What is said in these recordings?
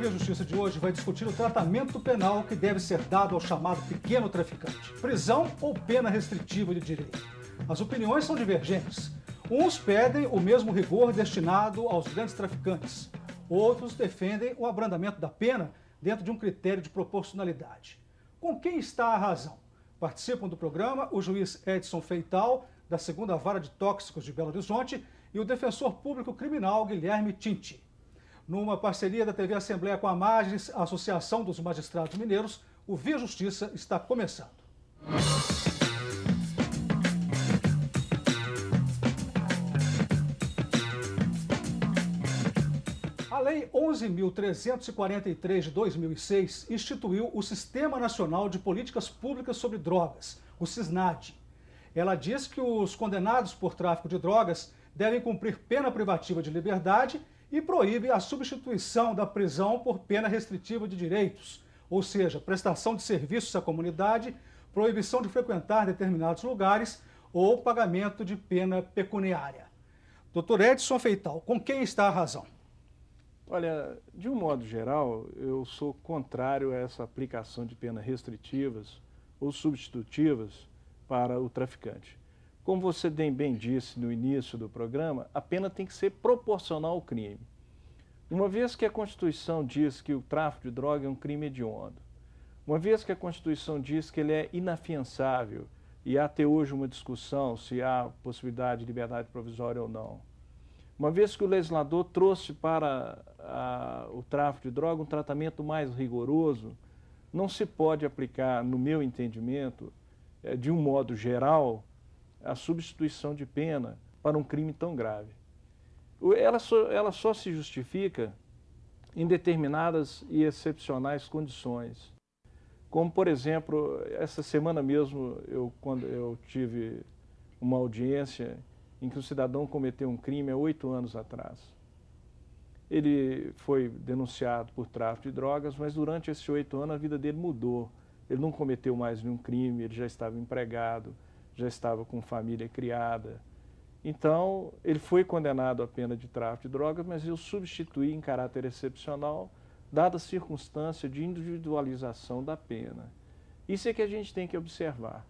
A Justiça de hoje vai discutir o tratamento penal que deve ser dado ao chamado pequeno traficante: prisão ou pena restritiva de direito. As opiniões são divergentes. Uns pedem o mesmo rigor destinado aos grandes traficantes, outros defendem o abrandamento da pena dentro de um critério de proporcionalidade. Com quem está a razão? Participam do programa o juiz Edson Feital, da segunda vara de tóxicos de Belo Horizonte, e o defensor público criminal Guilherme Tinti numa parceria da TV Assembleia com a Magis, Associação dos Magistrados Mineiros, o Via Justiça está começando. A Lei 11.343 de 2006 instituiu o Sistema Nacional de Políticas Públicas sobre Drogas, o SISNAD. Ela diz que os condenados por tráfico de drogas devem cumprir pena privativa de liberdade e proíbe a substituição da prisão por pena restritiva de direitos, ou seja, prestação de serviços à comunidade, proibição de frequentar determinados lugares ou pagamento de pena pecuniária. Doutor Edson Feital, com quem está a razão? Olha, de um modo geral, eu sou contrário a essa aplicação de penas restritivas ou substitutivas para o traficante. Como você bem disse no início do programa, a pena tem que ser proporcional ao crime. Uma vez que a Constituição diz que o tráfico de droga é um crime hediondo, uma vez que a Constituição diz que ele é inafiançável, e há até hoje uma discussão se há possibilidade de liberdade provisória ou não, uma vez que o legislador trouxe para a, o tráfico de droga um tratamento mais rigoroso, não se pode aplicar, no meu entendimento, eh, de um modo geral, a substituição de pena para um crime tão grave. Ela só, ela só se justifica em determinadas e excepcionais condições. Como, por exemplo, essa semana mesmo, eu, quando eu tive uma audiência em que um cidadão cometeu um crime há oito anos atrás. Ele foi denunciado por tráfico de drogas, mas durante esses oito anos a vida dele mudou. Ele não cometeu mais nenhum crime, ele já estava empregado, já estava com família criada. Então, ele foi condenado à pena de tráfico de drogas, mas eu substituí em caráter excepcional, dada a circunstância de individualização da pena. Isso é que a gente tem que observar.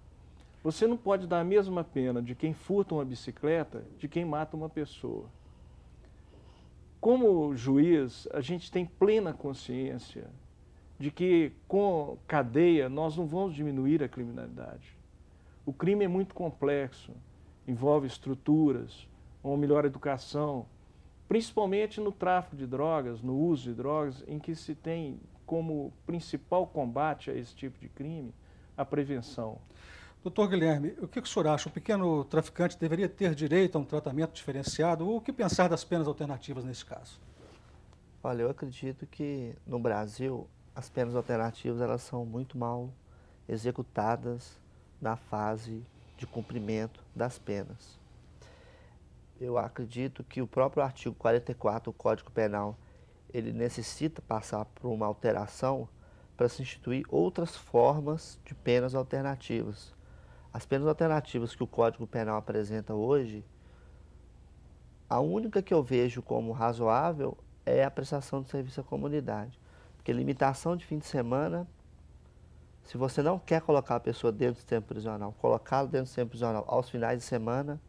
Você não pode dar a mesma pena de quem furta uma bicicleta de quem mata uma pessoa. Como juiz, a gente tem plena consciência de que com cadeia nós não vamos diminuir a criminalidade. O crime é muito complexo, envolve estruturas, uma melhor educação, principalmente no tráfico de drogas, no uso de drogas, em que se tem como principal combate a esse tipo de crime a prevenção. Doutor Guilherme, o que o senhor acha? O pequeno traficante deveria ter direito a um tratamento diferenciado? Ou o que pensar das penas alternativas nesse caso? Olha, eu acredito que no Brasil as penas alternativas elas são muito mal executadas na fase de cumprimento das penas. Eu acredito que o próprio artigo 44 do Código Penal ele necessita passar por uma alteração para se instituir outras formas de penas alternativas. As penas alternativas que o Código Penal apresenta hoje, a única que eu vejo como razoável é a prestação de serviço à comunidade. Porque limitação de fim de semana se você não quer colocar a pessoa dentro do sistema prisional, colocá-lo dentro do sistema prisional aos finais de semana,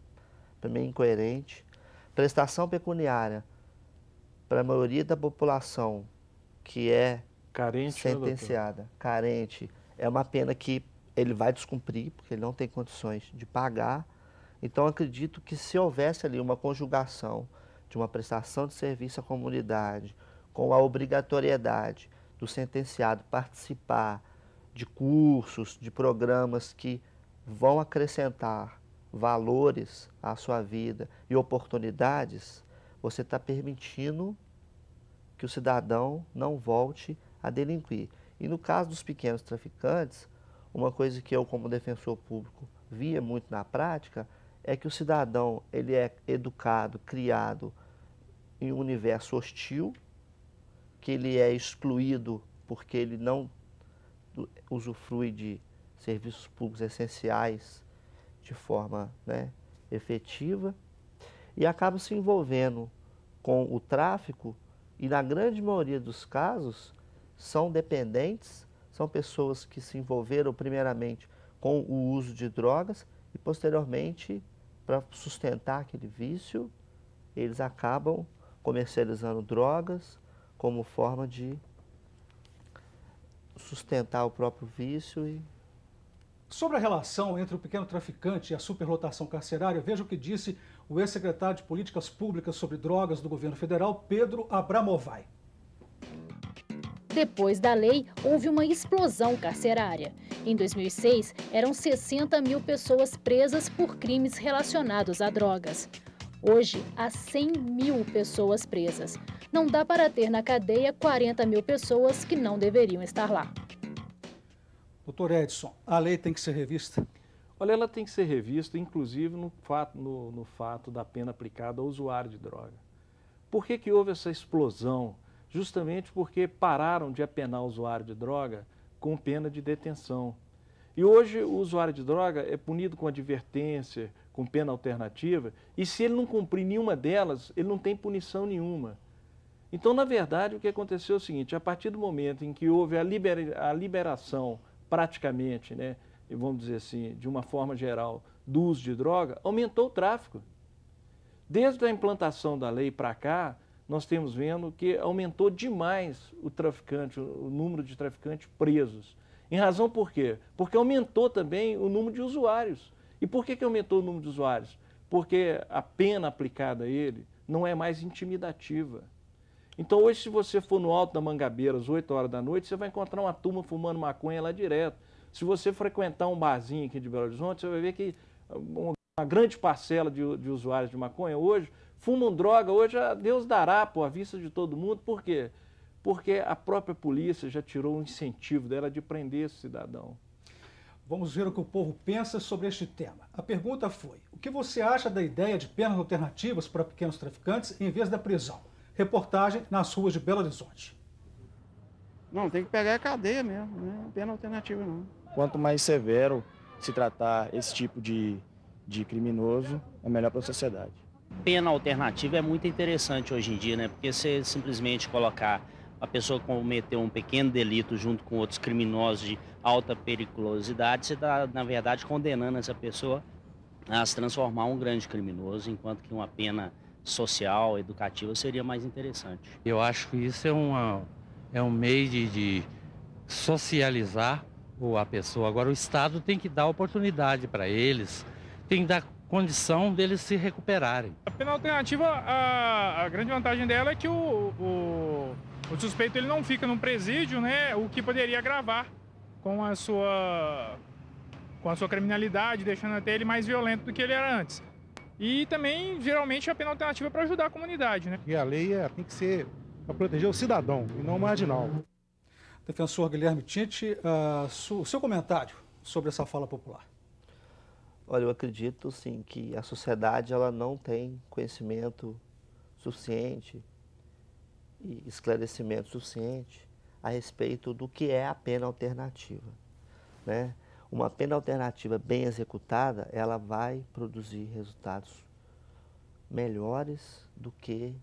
para mim é incoerente. Prestação pecuniária, para a maioria da população que é carente, né, sentenciada, né, carente, é uma pena que ele vai descumprir, porque ele não tem condições de pagar. Então, acredito que se houvesse ali uma conjugação de uma prestação de serviço à comunidade com a obrigatoriedade do sentenciado participar de cursos, de programas que vão acrescentar valores à sua vida e oportunidades, você está permitindo que o cidadão não volte a delinquir. E no caso dos pequenos traficantes, uma coisa que eu, como defensor público, via muito na prática é que o cidadão ele é educado, criado em um universo hostil, que ele é excluído porque ele não usufrui de serviços públicos essenciais de forma né, efetiva e acaba se envolvendo com o tráfico e na grande maioria dos casos são dependentes, são pessoas que se envolveram primeiramente com o uso de drogas e posteriormente para sustentar aquele vício, eles acabam comercializando drogas como forma de sustentar o próprio vício e Sobre a relação entre o pequeno traficante e a superlotação carcerária, veja o que disse o ex-secretário de Políticas Públicas sobre Drogas do governo federal, Pedro Abramovay. Depois da lei, houve uma explosão carcerária. Em 2006, eram 60 mil pessoas presas por crimes relacionados a drogas. Hoje, há 100 mil pessoas presas. Não dá para ter na cadeia 40 mil pessoas que não deveriam estar lá. Doutor Edson, a lei tem que ser revista? Olha, ela tem que ser revista, inclusive no fato, no, no fato da pena aplicada ao usuário de droga. Por que, que houve essa explosão? Justamente porque pararam de apenar o usuário de droga com pena de detenção. E hoje o usuário de droga é punido com advertência, com pena alternativa, e se ele não cumprir nenhuma delas, ele não tem punição nenhuma. Então, na verdade, o que aconteceu é o seguinte: a partir do momento em que houve a, libera a liberação, praticamente, né, vamos dizer assim, de uma forma geral, do uso de droga, aumentou o tráfico. Desde a implantação da lei para cá, nós temos vendo que aumentou demais o traficante, o número de traficantes presos. Em razão por quê? Porque aumentou também o número de usuários. E por que, que aumentou o número de usuários? Porque a pena aplicada a ele não é mais intimidativa. Então, hoje, se você for no Alto da Mangabeira às 8 horas da noite, você vai encontrar uma turma fumando maconha lá direto. Se você frequentar um barzinho aqui de Belo Horizonte, você vai ver que uma grande parcela de, de usuários de maconha hoje fumam droga. Hoje, ah, Deus dará, pô, à vista de todo mundo. Por quê? Porque a própria polícia já tirou o incentivo dela de prender esse cidadão. Vamos ver o que o povo pensa sobre este tema. A pergunta foi: o que você acha da ideia de penas alternativas para pequenos traficantes em vez da prisão? Reportagem nas ruas de Belo Horizonte. Não, tem que pegar a cadeia mesmo, né? não é pena alternativa não. Quanto mais severo se tratar esse tipo de, de criminoso, é melhor para a sociedade. Pena alternativa é muito interessante hoje em dia, né? Porque você simplesmente colocar a pessoa cometeu um pequeno delito junto com outros criminosos de alta periculosidade, você está, na verdade, condenando essa pessoa a se transformar um grande criminoso, enquanto que uma pena social, educativa, seria mais interessante. Eu acho que isso é, uma, é um meio de, de socializar a pessoa. Agora, o Estado tem que dar oportunidade para eles, tem que dar condição deles se recuperarem. A pena alternativa, a, a grande vantagem dela é que o, o o suspeito ele não fica num presídio, né? O que poderia agravar com a sua com a sua criminalidade, deixando até ele mais violento do que ele era antes. E também, geralmente, é a pena alternativa é para ajudar a comunidade, né? E a lei é, tem que ser para proteger o cidadão e não o marginal. Defensor Guilherme Tite, uh, ah, o seu comentário sobre essa fala popular? Olha, eu acredito sim que a sociedade ela não tem conhecimento suficiente e esclarecimento suficiente a respeito do que é a pena alternativa. Né? Uma pena alternativa bem executada, ela vai produzir resultados melhores do que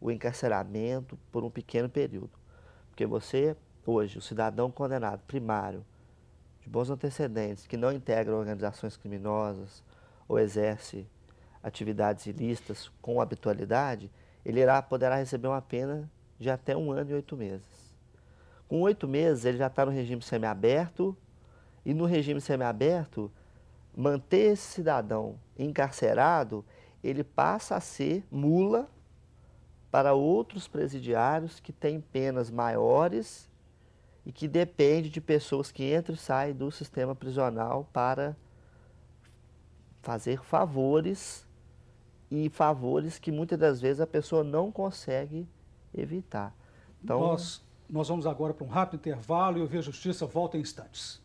o encarceramento por um pequeno período. Porque você, hoje, o cidadão condenado primário, de bons antecedentes, que não integra organizações criminosas ou exerce atividades ilícitas com habitualidade, ele irá, poderá receber uma pena de até um ano e oito meses. Com oito meses, ele já está no regime semiaberto, e no regime semiaberto, manter esse cidadão encarcerado, ele passa a ser mula para outros presidiários que têm penas maiores e que depende de pessoas que entram e saem do sistema prisional para fazer favores e favores que muitas das vezes a pessoa não consegue evitar. Então, nós, nós vamos agora para um rápido intervalo e o a Justiça volta em instantes.